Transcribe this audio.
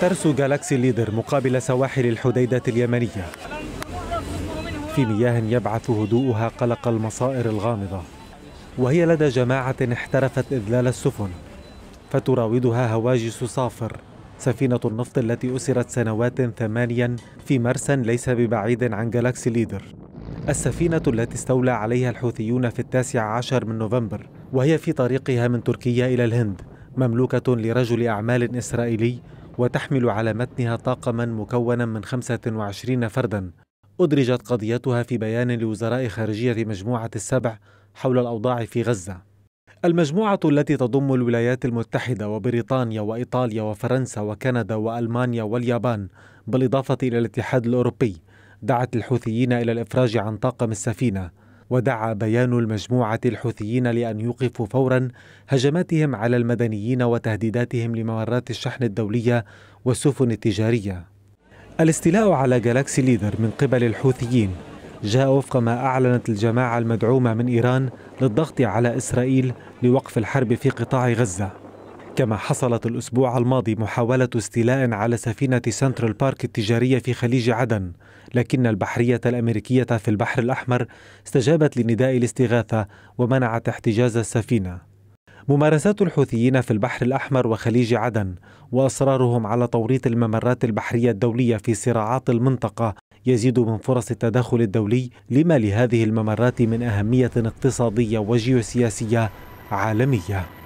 ترسو جالاكسي ليدر مقابل سواحل الحديدة اليمنية في مياه يبعث هدوءها قلق المصائر الغامضة وهي لدى جماعة احترفت إذلال السفن فتراودها هواجس صافر سفينة النفط التي أسرت سنوات ثمانيا في مرسى ليس ببعيد عن جالاكسي ليدر السفينة التي استولى عليها الحوثيون في التاسع عشر من نوفمبر وهي في طريقها من تركيا إلى الهند مملوكة لرجل أعمال إسرائيلي وتحمل على متنها طاقما مكونا من 25 فردا أدرجت قضيتها في بيان لوزراء خارجية مجموعة السبع حول الأوضاع في غزة المجموعة التي تضم الولايات المتحدة وبريطانيا وإيطاليا وفرنسا وكندا وألمانيا واليابان بالإضافة إلى الاتحاد الأوروبي دعت الحوثيين إلى الإفراج عن طاقم السفينة ودعا بيان المجموعة الحوثيين لأن يوقفوا فورا هجماتهم على المدنيين وتهديداتهم لممرات الشحن الدولية والسفن التجارية الاستيلاء على جالاكسي ليدر من قبل الحوثيين جاء وفق ما أعلنت الجماعة المدعومة من إيران للضغط على إسرائيل لوقف الحرب في قطاع غزة كما حصلت الأسبوع الماضي محاولة استيلاء على سفينة سنترال بارك التجارية في خليج عدن لكن البحرية الأمريكية في البحر الأحمر استجابت لنداء الاستغاثة ومنعت احتجاز السفينة ممارسات الحوثيين في البحر الأحمر وخليج عدن وأصرارهم على توريط الممرات البحرية الدولية في صراعات المنطقة يزيد من فرص التدخل الدولي لما لهذه الممرات من أهمية اقتصادية وجيوسياسية عالمية